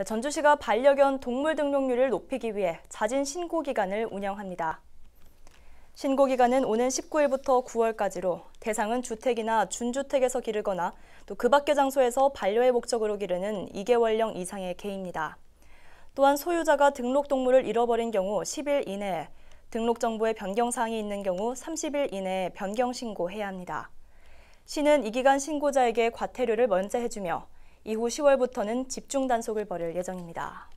네, 전주시가 반려견 동물 등록률을 높이기 위해 자진 신고 기간을 운영합니다. 신고 기간은 오는 19일부터 9월까지로 대상은 주택이나 준주택에서 기르거나 또 그 밖의 장소에서 반려의 목적으로 기르는 2개월령 이상의 개입니다. 또한 소유자가 등록 동물을 잃어버린 경우 10일 이내에 등록 정보에 변경 사항이 있는 경우 30일 이내에 변경 신고해야 합니다. 시는 이 기간 신고자에게 과태료를 면제해주며 이후 10월부터는 집중 단속을 벌일 예정입니다.